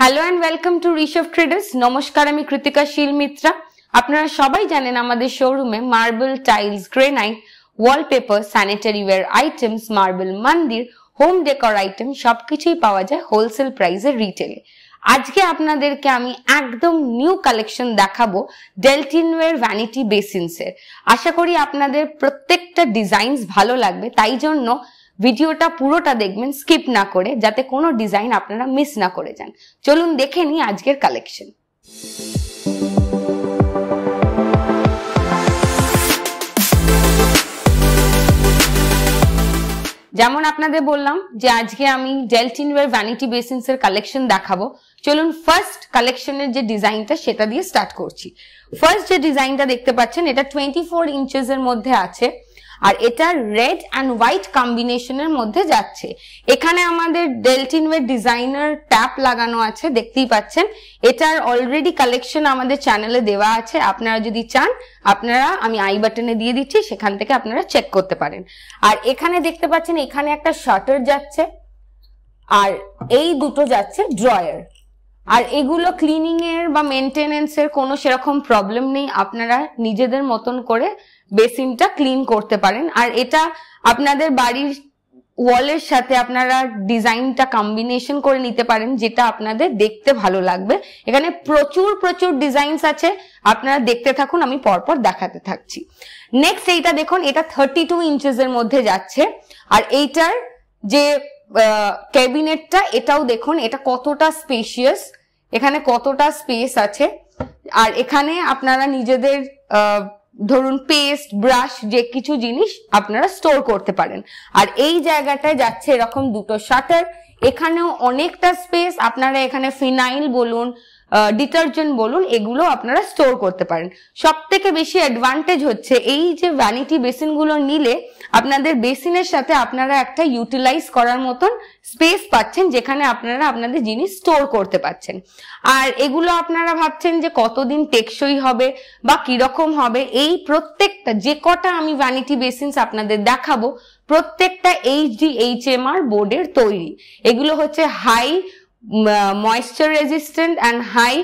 hello and welcome to Rishav traders নমস্কার আমি কৃতিকা শীল মিত্রা আপনারা সবাই জানেন আমাদের শোরুমে marble tiles granite wallpaper sanitary ware items marble মন্দির হোম ডেকর আইটেম সবকিছুই পাওয়া যায় হোলসেল প্রাইসে রিটেলে আজকে আপনাদেরকে আমি একদম নিউ কালেকশন দেখাবো ডেলটিনওয়ের ভ্যানিটি বেসিনসের আশা করি আপনাদের প্রত্যেকটা ডিজাইনস ভালো লাগবে তাই জন্য ভিডিওটা পুরোটা দেখবেন স্কিপ না করে যাতে কোনো ডিজাইন আপনারা মিস না করে যান চলুন দেখে নিই আজকের কালেকশন যেমন আপনাদের বললাম যে আজকে আমি ডেলটিনওয়ের ভ্যানিটি বেসিনস এর কালেকশন দেখাবো চলুন ফার্স্ট কালেকশনের যে ডিজাইনটা সেটা দিয়ে স্টার্ট করছি ফার্স্ট যে ডিজাইনটা দেখতে পাচ্ছেন এটা টোয়েন্টি ফোর ইঞ্চেসের মধ্যে আছে আর এটা রেড অ্যান্ড হোয়াইট কম্বিনেশনের মধ্যে যাচ্ছে এখানে আমাদের ডেলটিনওয়ে ডিজাইনার ট্যাপ লাগানো আছে দেখতেই পাচ্ছেন এটার অলরেডি কালেকশন আমাদের চ্যানেলে দেওয়া আছে আপনারা যদি চান আপনারা আমি আই বাটনে দিয়ে দিচ্ছি সেখান থেকে আপনারা চেক করতে পারেন আর এখানে দেখতে পাচ্ছেন এখানে একটা শাটার যাচ্ছে আর এই দুটো যাচ্ছে ড্রয়ার আর এগুলো ক্লিনিং এর বা মেনটেনেন্স এর কোনো সেরকম প্রবলেম নেই আপনারা নিজেদের মতন করে বেসিনটা ক্লিন করতে পারেন আর এটা আপনাদের বাড়ির ওয়ালের সাথে আপনারা ডিজাইনটা কম্বিনেশন করে নিতে পারেন যেটা আপনাদের দেখতে ভালো লাগবে এখানে প্রচুর প্রচুর ডিজাইনস আছে আপনারা দেখতে থাকুন আমি পরপর দেখাতে থাকছি নেক্সট এইটা দেখুন এটা থার্টি টু ইঞ্চেসের মধ্যে যাচ্ছে আর এইটার যে ক্যাবিনেটটা এটাও দেখুন এটা কতটা স্পেশিয়াস এখানে কতটা স্পেস আছে আর এখানে আপনারা নিজেদের ধরুন পেস্ট ব্রাশ যে কিছু জিনিস আপনারা স্টোর করতে পারেন আর এই জায়গাটায় যাচ্ছে এরকম দুটো শাটার এখানেও অনেকটা স্পেস আপনারা এখানে ফিনাইল বলুন ডিটারজেন্ট বলুন এগুলো আপনারা স্টোর করতে পারেন সব থেকে বেশি অ্যাডভান্টেজ হচ্ছে এই যে ভ্যানিটি বেসিনগুলো নিলে আপনাদের বেসিনের সাথে আপনারা একটা ইউটিলাইজ করার মতন স্পেস পাচ্ছেন যেখানে আপনারা আপনাদের জিনিস স্টোর করতে পাচ্ছেন আর এগুলো আপনারা ভাবছেন যে কতদিন টেকসই হবে বা কিরকম হবে এই প্রত্যেকটা যে কটা আমি ভ্যানিটি বেসিনস আপনাদের দেখাবো প্রত্যেকটা এইচডি আর বোর্ডের তৈরি এগুলো হচ্ছে high moisture resistant and high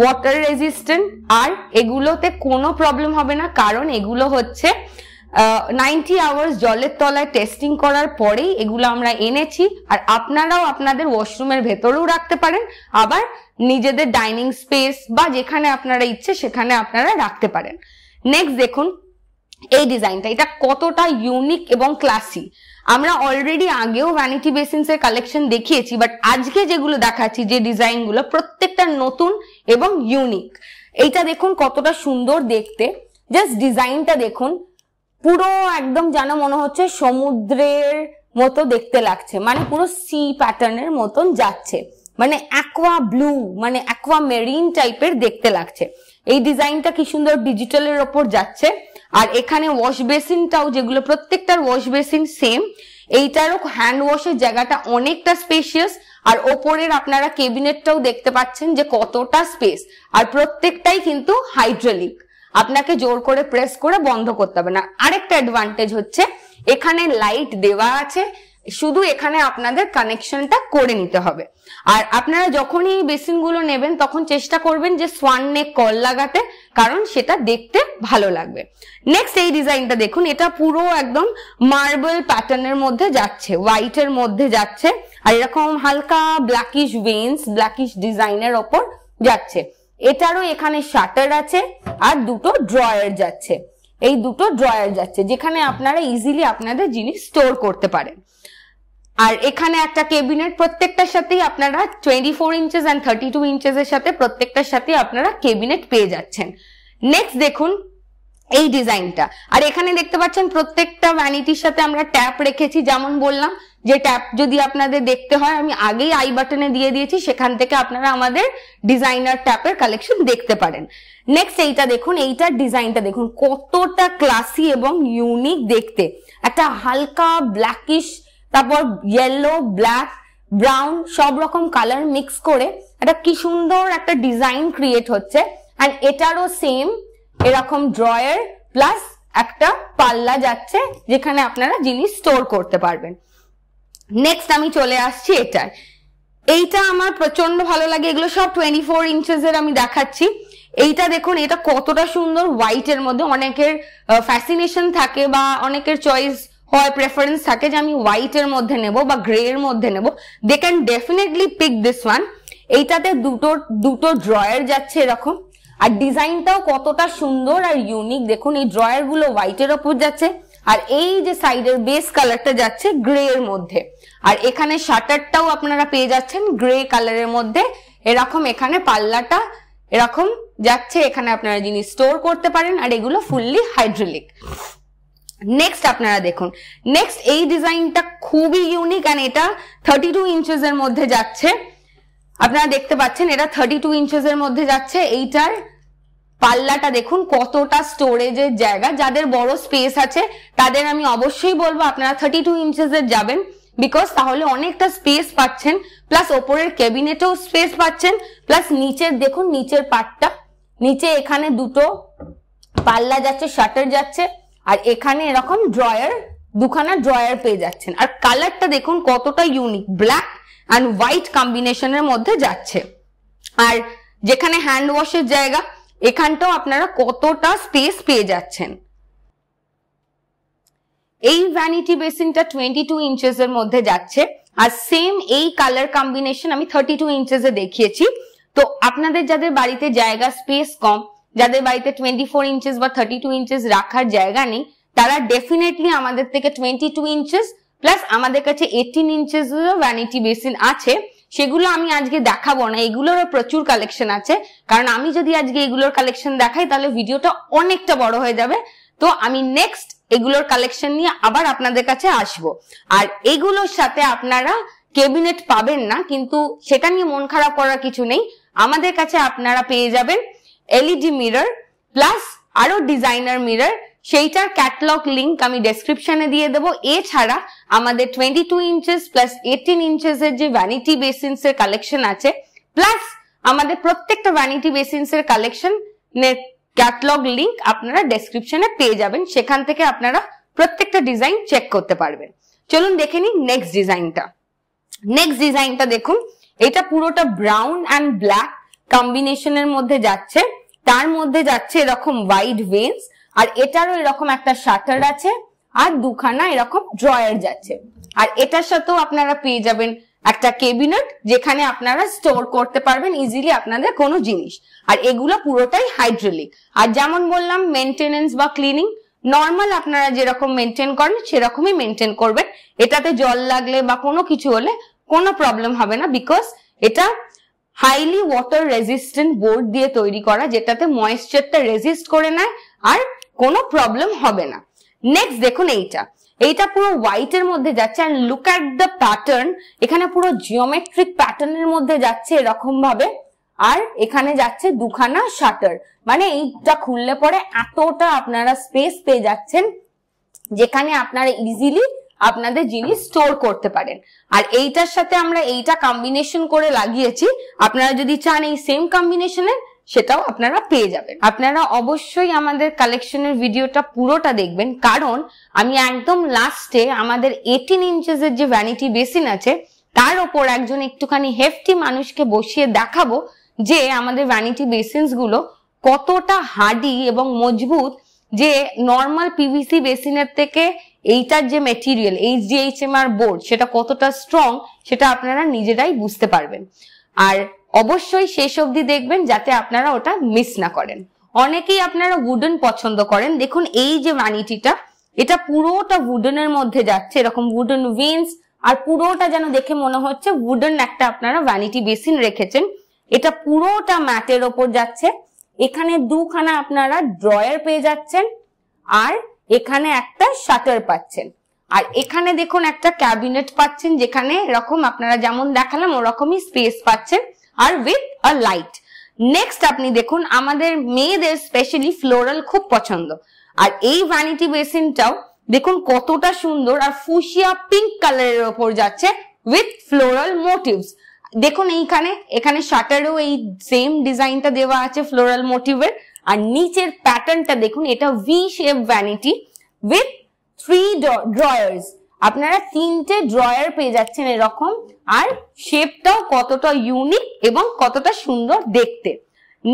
water resistant আর এগুলোতে কোনো প্রবলেম হবে না কারণ এগুলো হচ্ছে নাইনটি আওয়ার্স জলের তলায় টেস্টিং করার পরেই এগুলো আমরা এনেছি আর আপনারাও আপনাদের ওয়াশরুমের ভেতরেও রাখতে পারেন আবার নিজেদের ডাইনিং স্পেস বা যেখানে আপনারা ইচ্ছে সেখানে আপনারা রাখতে পারেন নেক্সট দেখুন এই ডিজাইনটা এটা কতটা ইউনিক এবং ক্লাসি আমরা অলরেডি আগেও ভ্যানিটি বেসিনস এর কালেকশন দেখিয়েছি বাট আজকে যেগুলো দেখাচ্ছি যে ডিজাইনগুলো প্রত্যেকটা নতুন এবং ইউনিক এইটা দেখুন কতটা সুন্দর দেখতে জাস্ট ডিজাইনটা দেখুন পুরো একদম যেন মনে হচ্ছে সমুদ্রের মতো দেখতে লাগছে মানে পুরো সি প্যাটার্নের মতন যাচ্ছে মানে অ্যাকোয়া ব্লু মানে অ্যাকোয়া মেরিন টাইপের দেখতে লাগছে এই ডিজাইনটা কি সুন্দর ডিজিটালের ওপর যাচ্ছে আর এখানে ওয়াশ বেসিনটাও যেগুলো প্রত্যেকটার ওয়াশ বেসিন সেম এইটারও হ্যান্ড ওয়াশের জায়গাটা অনেকটা স্পেশিয়াস আর ওপরের আপনারা কেবিনেটটাও দেখতে পাচ্ছেন যে কতটা স্পেস আর প্রত্যেকটাই কিন্তু হাইড্রোলিক আপনাকে জোর করে প্রেস করে বন্ধ করতে হবে না আরেকটা অ্যাডভান্টেজ হচ্ছে এখানে লাইট দেওয়া আছে শুধু এখানে আপনাদের কানেকশনটা করে নিতে হবে আর আপনারা যখনই এই বেসিনগুলো নেবেন তখন চেষ্টা করবেন যে সোয়ান নেক কল লাগাতে কারণ সেটা দেখতে ভালো লাগবে নেক্সট এই ডিজাইনটা দেখুন এটা পুরো একদম মার্বেল প্যাটার্নের মধ্যে যাচ্ছে হোয়াইটের মধ্যে যাচ্ছে আর এরকম হালকা ব্ল্যাকিশ ভেন্স ব্ল্যাকিশ ডিজাইনের ওপর যাচ্ছে এটারও এখানে শাটার আছে আর দুটো ড্রয়ার যাচ্ছে এই দুটো ড্রয়ার যাচ্ছে যেখানে আপনারা ইজিলি আপনাদের জিনিস স্টোর করতে পারেন আর এখানে একটা কেবিনেট প্রত্যেকটার সাথেই আপনারা twenty four inches and thirty two ইঞ্চেসের সাথে প্রত্যেকটার সাথে আপনারা কেবিনেট পেয়ে যাচ্ছেন নেক্সট দেখুন এই ডিজাইনটা আর এখানে দেখতে পাচ্ছেন প্রত্যেকটা ভ্যানিটির সাথে আমরা ট্যাপ রেখেছি যেমন বললাম যে ট্যাপ যদি আপনাদের দেখতে হয় আমি আগেই আই বাটনে দিয়ে দিয়েছি সেখান থেকে আপনারা আমাদের ডিজাইনার ট্যাপের কালেকশন দেখতে পারেন নেক্সট এইটা দেখুন এইটার ডিজাইনটা দেখুন কতটা ক্লাসি এবং ইউনিক দেখতে একটা হালকা ব্ল্যাকিশ তারপর ইয়েলো ব্ল্যাক ব্রাউন সব রকম কালার মিক্স করে একটা কি সুন্দর একটা ডিজাইন ক্রিয়েট হচ্ছে অ্যান্ড এটারও সেম এরকম ড্রয়ার প্লাস একটা পাল্লা যাচ্ছে যেখানে আপনারা জিনিস স্টোর করতে পারবেন নেক্সট আমি চলে আসছি এটায় এইটা আমার প্রচন্ড ভালো লাগে এগুলো সব টোয়েন্টি ফোর ইঞ্চেসের আমি দেখাচ্ছি এইটা দেখুন এটা কতটা সুন্দর হোয়াইটের মধ্যে অনেকের ফ্যাসিনেশন থাকে বা অনেকের চয়েস হয় প্রেফারেন্স থাকে যে আমি হোয়াইটের মধ্যে নেব বা গ্রে এর মধ্যে নেব they can definitely pick this one এইটাতে দুটো দুটো ড্রয়ার যাচ্ছে এরকম আর ডিজাইনটাও কতটা সুন্দর আর ইউনিক দেখুন এই ড্রয়ার গুলো হোয়াইটের ওপর যাচ্ছে আর এই যে সাইডের বেস কালারটা যাচ্ছে গ্রে এর মধ্যে আর এখানে শাটারটাও আপনারা পেয়ে যাচ্ছেন গ্রে কালারের মধ্যে এরকম এখানে পাল্লাটা এরকম যাচ্ছে এখানে আপনারা জিনিস স্টোর করতে পারেন আর এগুলো ফুললি হাইড্রোলিক নেক্সট আপনারা দেখুন নেক্সট এই ডিজাইনটা খুবই ইউনিক অ্যান্ড এটা থার্টি টু ইঞ্চেস এর মধ্যে যাচ্ছে আপনারা দেখতে পাচ্ছেন এটা থার্টি টু ইঞ্চেস এর মধ্যে যাচ্ছে এইটার পাল্লাটা দেখুন কতটা স্টোরেজের জায়গা যাদের বড় স্পেস আছে তাদের আমি অবশ্যই বলবো আপনারা থার্টি টু ইঞ্চেসের যাবেন বিকজ তাহলে অনেকটা স্পেস পাচ্ছেন প্লাস ওপরের ক্যাবিনেটেও স্পেস পাচ্ছেন প্লাস নিচের দেখুন নিচের পাটটা নিচে এখানে দুটো পাল্লা যাচ্ছে শাটার যাচ্ছে আর এখানে এরকম ড্রয়ার দুখানা ড্রয়ার পেয়ে যাচ্ছেন আর কালারটা দেখুন কতটা ইউনিক ব্ল্যাক অ্যান্ড হোয়াইট কম্বিনেশনের মধ্যে যাচ্ছে আর যেখানে হ্যান্ড ওয়াশের জায়গা এখানটাও আপনারা কতটা স্পেস পেয়ে যাচ্ছেন এই ভ্যানিটি বেসিনটা টোয়েন্টি টু ইঞ্চেস এর মধ্যে যাচ্ছে আর সেম এই কালার কম্বিনেশন আমি থার্টি টু ইঞ্চেস এ দেখিয়েছি তো আপনাদের যাদের বাড়িতে জায়গা স্পেস কম যাদের বাড়িতে টোয়েন্টি ফোর ইঞ্চেস বা থার্টি টু ইঞ্চেস রাখার জায়গা নেই তারা ডেফিনেটলি আমাদের থেকে টোয়েন্টি টু ইঞ্চেস প্লাস আমাদের কাছে এইটিন ইঞ্চেস ভ্যানিটি বেসিন আছে সেগুলো আমি আজকে দেখাবো না এগুলোরও প্রচুর কালেকশন আছে কারণ আমি যদি আজকে এগুলোর কালেকশন দেখাই তাহলে ভিডিওটা অনেকটা বড় হয়ে যাবে তো আমি নেক্সট এগুলোর কালেকশন নিয়ে আবার আপনাদের কাছে আসব আর এগুলোর সাথে আপনারা কেবিনেট পাবেন না কিন্তু সেটা নিয়ে মন খারাপ করার কিছু নেই আমাদের কাছে আপনারা পেয়ে যাবেন এলইডি মিরর প্লাস আরো ডিজাইনার মিরর সেইটার ক্যাটলগ লিঙ্ক আমি ডেসক্রিপশনে দিয়ে দেবো এছাড়া আমাদের twenty two inches plus eighteen inches এর যে ভ্যানিটি বেসিনস এর কালেকশন আছে প্লাস আমাদের প্রত্যেকটা ভ্যানিটি বেসিনস এর কালেকশন ক্যাটলগ লিঙ্ক আপনারা ডেসক্রিপশনে পেয়ে যাবেন সেখান থেকে আপনারা প্রত্যেকটা ডিজাইন চেক করতে পারবেন চলুন দেখে নিন নেক্সট ডিজাইনটা নেক্সট ডিজাইনটা দেখুন এটা পুরোটা ব্রাউন অ্যান্ড ব্ল্যাক কম্বিনেশনের মধ্যে যাচ্ছে তার মধ্যে যাচ্ছে এরকম ওয়াইড ভেন্স আর এটারও এরকম একটা শাটার আছে আর দুখানা এরকম ড্রয়ার যাচ্ছে আর এটার সাথেও আপনারা পেয়ে যাবেন একটা কেবিনেট যেখানে আপনারা স্টোর করতে পারবেন ইজিলি আপনাদের কোনো জিনিস আর এগুলো পুরোটাই হাইড্রোলিক আর যেমন বললাম মেনটেনেন্স বা ক্লিনিং নর্মাল আপনারা যেরকম মেনটেন করেন সেরকমই মেনটেন করবেন এটাতে জল লাগলে বা কোনো কিছু হলে কোনো প্রবলেম হবে না বিকজ এটা হাইলি ওয়াটার রেজিস্ট্যান্ট বোর্ড দিয়ে তৈরি করা যেটাতে ময়েশ্চারটা রেজিস্ট করে নেয় আর কোনো প্রবলেম হবে না নেক্সট দেখুন এইটা এইটা পুরো হোয়াইট এর মধ্যে যাচ্ছে আর লুক অ্যাট দ্য প্যাটার্ন এখানে পুরো জিওমেট্রিক প্যাটার্নের মধ্যে যাচ্ছে এরকম ভাবে আর এখানে যাচ্ছে দুখানা শাটার মানে এইটা খুললে পরে এতটা আপনারা স্পেস পেয়ে যাচ্ছেন যেখানে আপনারা ইজিলি আপনাদের জিনিস স্টোর করতে পারেন আর এইটার সাথে আমরা এইটা কম্বিনেশন করে লাগিয়েছি আপনারা যদি চান এই সেম কম্বিনেশনের সেটাও আপনারা পেয়ে যাবেন আপনারা অবশ্যই আমাদের কালেকশনের ভিডিওটা পুরোটা দেখবেন কারণ আমি একদম লাস্টে আমাদের এইটিন ইঞ্চেসের যে ভ্যানিটি বেসিন আছে তার ওপর একজন একটুখানি হেফটি মানুষকে বসিয়ে দেখাবো যে আমাদের ভ্যানিটি বেসিনস গুলো কতটা হার্ডি এবং মজবুত যে নর্মাল পিভিসি বেসিনের থেকে এইটার যে material H D H M R board সেটা কতটা স্ট্রং সেটা আপনারা নিজেরাই বুঝতে পারবেন আর অবশ্যই শেষ অবধি দেখবেন যাতে আপনারা ওটা মিস না করেন অনেকেই আপনারা উডেন পছন্দ করেন দেখুন এই যে ভ্যানিটিটা এটা পুরোটা উডেনের মধ্যে যাচ্ছে এরকম উডেন উইন্স আর পুরোটা যেন দেখে মনে হচ্ছে উডেন একটা আপনারা ভ্যানিটি বেসিন রেখেছেন এটা পুরোটা ম্যাটের ওপর যাচ্ছে এখানে দুখানা আপনারা ড্রয়ার পেয়ে যাচ্ছেন আর এখানে একটা শাটার পাচ্ছেন আর এখানে দেখুন একটা ক্যাবিনেট পাচ্ছেন যেখানে এরকম আপনারা যেমন দেখালাম ওরকমই স্পেস পাচ্ছেন আর উইথ আ লাইট নেক্সট আপনি দেখুন আমাদের মেয়েদের স্পেশালি ফ্লোরাল খুব পছন্দ আর এই ভ্যানিটি বেসিনটাও দেখুন কতটা সুন্দর আর ফুসিয়া পিঙ্ক কালারের ওপর যাচ্ছে উইথ ফ্লোরাল মোটিভস দেখুন এইখানে এখানে শাটারেও এই সেম ডিজাইনটা দেওয়া আছে ফ্লোরাল মোটিভের আর নিচের প্যাটার্নটা দেখুন এটা V shape vanity with three drawers আপনারা তিনটে ড্রয়ার পেয়ে যাচ্ছেন এরকম আর শেপটাও কতটা ইউনিক এবং কতটা সুন্দর দেখতে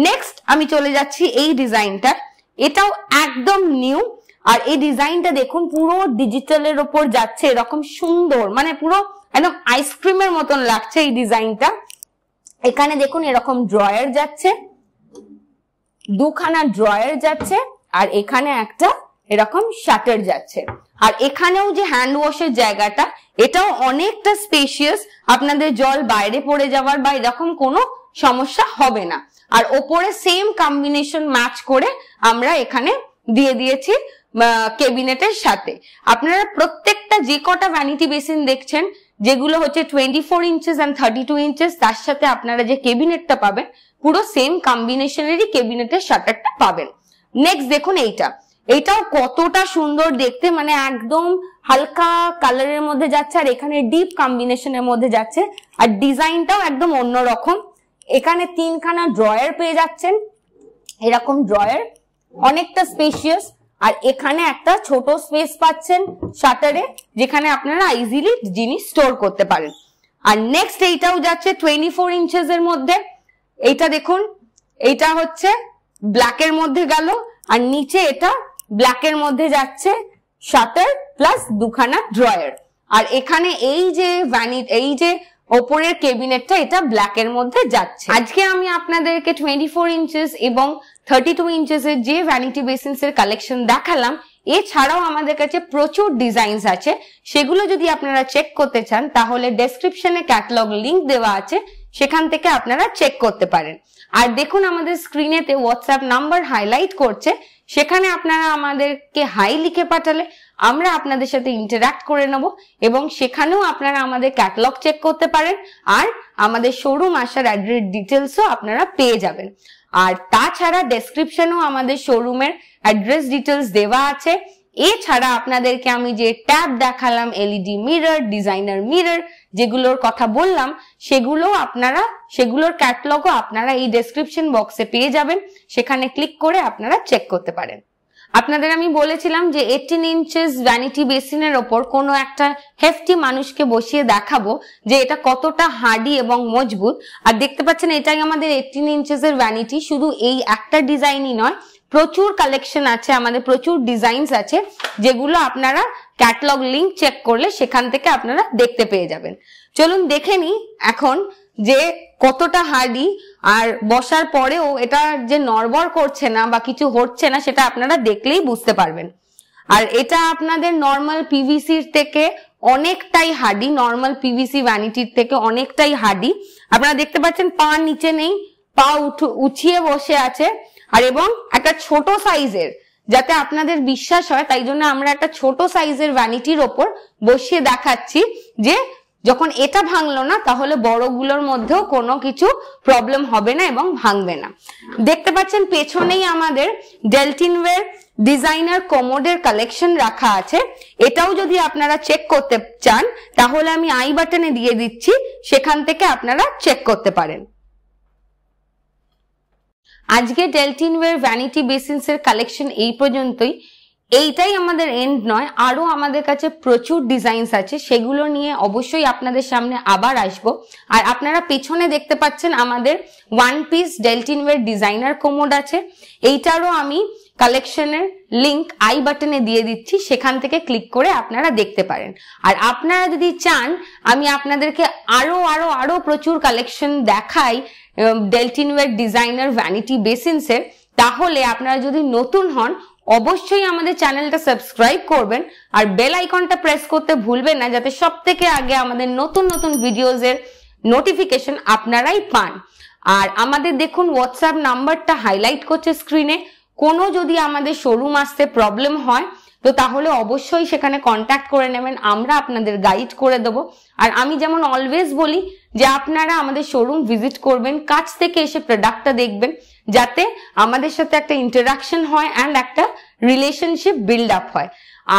নেক্সট আমি চলে যাচ্ছি এই ডিজাইনটা এটাও একদম নিউ আর এই ডিজাইনটা দেখুন পুরো ডিজিটালের ওপর যাচ্ছে এরকম সুন্দর মানে পুরো একদম আইসক্রিমের মতন লাগছে এই ডিজাইনটা এখানে দেখুন এরকম ড্রয়ার যাচ্ছে দুখানা ড্রয়ার যাচ্ছে আর এখানে একটা এরকম শাটার যাচ্ছে আর এখানেও যে হ্যান্ড ওয়াশের জায়গাটা এটাও অনেকটা স্পেশিয়াস আপনাদের জল বাইরে পড়ে যাওয়ার বা এরকম কোনো সমস্যা হবে না আর ওপরে সেম কম্বিনেশন ম্যাচ করে আমরা এখানে দিয়ে দিয়েছি কেবিনেটের সাথে আপনারা প্রত্যেকটা যে কটা ভ্যানিটি বেসিন দেখছেন যেগুলো হচ্ছে twenty four inches and thirty two inches তার সাথে আপনারা যে কেবিনেটটা পাবেন পুরো সেম কম্বিনেশনেরই কেবিনেটের শাটারটা পাবেন নেক্সট দেখুন এইটা এটাও কতটা সুন্দর দেখতে মানে একদম হালকা কালারের মধ্যে যাচ্ছে আর এখানে ডিপ কম্বিনেশনের মধ্যে যাচ্ছে আর ডিজাইনটাও একদম অন্যরকম এখানে তিনখানা ড্রয়ার পেয়ে যাচ্ছেন এরকম ড্রয়ার অনেকটা স্পেশিয়াস আর এখানে একটা ছোট স্পেস পাচ্ছেন শাটারে যেখানে আপনারা ইজিলি জিনিস স্টোর করতে পারেন আর নেক্সট এইটাও যাচ্ছে টোয়েন্টি ফোর ইঞ্চেস এর মধ্যে এইটা দেখুন এইটা হচ্ছে ব্ল্যাকের মধ্যে গেল আর নিচে এটা ব্ল্যাকের মধ্যে যাচ্ছে শাটার প্লাস দুখানা ড্রয়ার আর এখানে এই যে ভ্যানিট এই যে ওপরের কেবিনেটটা এটা ব্ল্যাক এর মধ্যে যাচ্ছে আজকে আমি আপনাদেরকে টোয়েন্টি ফোর ইঞ্চেস এবং থার্টি টু ইঞ্চেস এর যে ভ্যানিটি বেসিন্স এর কালেকশন দেখালাম এছাড়াও আমাদের কাছে প্রচুর ডিজাইনস আছে সেগুলো যদি আপনারা চেক করতে চান তাহলে ডেসক্রিপশনে ক্যাটালগ লিংক দেওয়া আছে সেখান থেকে আপনারা চেক করতে পারেন আর দেখুন আমাদের স্ক্রিনেতে হোয়াটসঅ্যাপ নাম্বার হাইলাইট করছে সেখানে আপনারা আমাদেরকে হাই লিখে পাঠালে আমরা আপনাদের সাথে ইন্টারাক্ট করে নেব এবং সেখানেও আপনারা আমাদের ক্যাটালগ চেক করতে পারেন আর আমাদের শোরুম আসার অ্যাড্রেস ডিটেলসও আপনারা পেয়ে যাবেন আর তাছাড়া ডেসক্রিপশনও আমাদের শোরুমের অ্যাড্রেস ডিটেলস দেওয়া আছে এছাড়া আপনাদেরকে আমি যে ট্যাব দেখালাম এলইডি মিরর ডিজাইনার মিরর যেগুলোর কথা বললাম সেগুলো আপনারা সেগুলোর ক্যাটলগও আপনারা এই ডেসক্রিপশন বক্সে পেয়ে যাবেন সেখানে ক্লিক করে আপনারা চেক করতে পারেন আপনাদের আমি বলেছিলাম যে এইটিন ইঞ্চেস ভ্যানিটি বেসিনের ওপর কোনো একটা হেফটি মানুষকে বসিয়ে দেখাবো যে এটা কতটা হার্ডি এবং মজবুত আর দেখতে পাচ্ছেন এটাই আমাদের এইটিন ইঞ্চেস এর ভ্যানিটি শুধু এই একটা ডিজাইনই নয় প্রচুর কালেকশন আছে আমাদের প্রচুর ডিজাইনস আছে যেগুলো আপনারা ক্যাটলগ লিঙ্ক চেক করলে সেখান থেকে আপনারা দেখতে পেয়ে যাবেন চলুন দেখে নি এখন যে কতটা হার্ডি আর বসার পরেও এটা যে নরবর করছে না বা কিছু হচ্ছে না সেটা আপনারা দেখলেই বুঝতে পারবেন আর এটা আপনাদের নর্মাল পিভিসির থেকে অনেকটাই হার্ডি নর্মাল পিভিসি ভ্যানিটির থেকে অনেকটাই হার্ডি আপনারা দেখতে পাচ্ছেন পা নিচে নেই পা উঠ উঠিয়ে বসে আছে আর এবং একটা ছোট সাইজের যাতে আপনাদের বিশ্বাস হয় তাই জন্য আমরা একটা ছোট সাইজের ভ্যানিটির ওপর বসিয়ে দেখাচ্ছি যে যখন এটা ভাঙলো না তাহলে বড়গুলোর মধ্যেও কোনো কিছু প্রবলেম হবে না এবং ভাঙবে না দেখতে পাচ্ছেন পেছনেই আমাদের ডেলটিনওয়ের ডিজাইনার কোমোডের কালেকশন রাখা আছে এটাও যদি আপনারা চেক করতে চান তাহলে আমি আই বাটনে দিয়ে দিচ্ছি সেখান থেকে আপনারা চেক করতে পারেন আজকে ডেলটিনওয়ের ভ্যানিটি বেসিনসের কালেকশন এই পর্যন্তই এইটাই আমাদের এন্ড নয় আরও আমাদের কাছে প্রচুর ডিজাইনস আছে সেগুলো নিয়ে অবশ্যই আপনাদের সামনে আবার আসব আর আপনারা পেছনে দেখতে পাচ্ছেন আমাদের ওয়ান পিস ডেলটিনওয়ের ডিজাইনার কোমোড আছে এইটারও আমি কালেকশনের লিংক আই বাটনে দিয়ে দিচ্ছি সেখান থেকে ক্লিক করে আপনারা দেখতে পারেন আর আপনারা যদি চান আমি আপনাদেরকে আরও আরও আরও প্রচুর কালেকশন দেখাই ডেলটিনওয়ের ডিজাইনার ভ্যানিটি বেসিনসের তাহলে আপনারা যদি নতুন হন অবশ্যই আমাদের চ্যানেলটা সাবস্ক্রাইব করবেন আর বেল আইকনটা প্রেস করতে ভুলবেন না যাতে সব থেকে আগে আমাদের নতুন নতুন ভিডিওজের নোটিফিকেশন আপনারাই পান আর আমাদের দেখুন হোয়াটসঅ্যাপ নাম্বারটা হাইলাইট করছে স্ক্রিনে কোনো যদি আমাদের শোরুম আসতে প্রবলেম হয় তো তাহলে অবশ্যই সেখানে কন্ট্যাক্ট করে নেবেন আমরা আপনাদের গাইড করে দেব আর আমি যেমন অলওয়েজ বলি যে আপনারা আমাদের শোরুম ভিজিট করবেন কাছ থেকে এসে প্রোডাক্টটা দেখবেন যাতে আমাদের সাথে একটা ইন্টারাকশন হয় অ্যান্ড একটা রিলেশনশিপ বিল্ড আপ হয়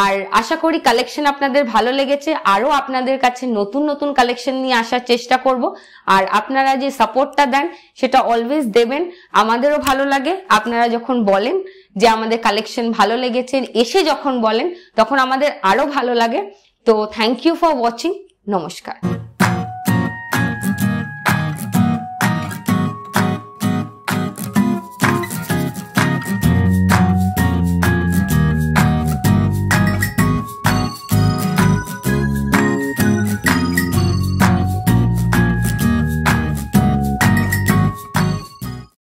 আর আশা করি কালেকশন আপনাদের ভালো লেগেছে আরও আপনাদের কাছে নতুন নতুন কালেকশন নিয়ে আসার চেষ্টা করব আর আপনারা যে সাপোর্টটা দেন সেটা অলওয়েজ দেবেন আমাদেরও ভালো লাগে আপনারা যখন বলেন যে আমাদের কালেকশন ভালো লেগেছে এসে যখন বলেন তখন আমাদের আরো ভালো লাগে তো থ্যাংক ইউ ফর ওয়াচিং নমস্কার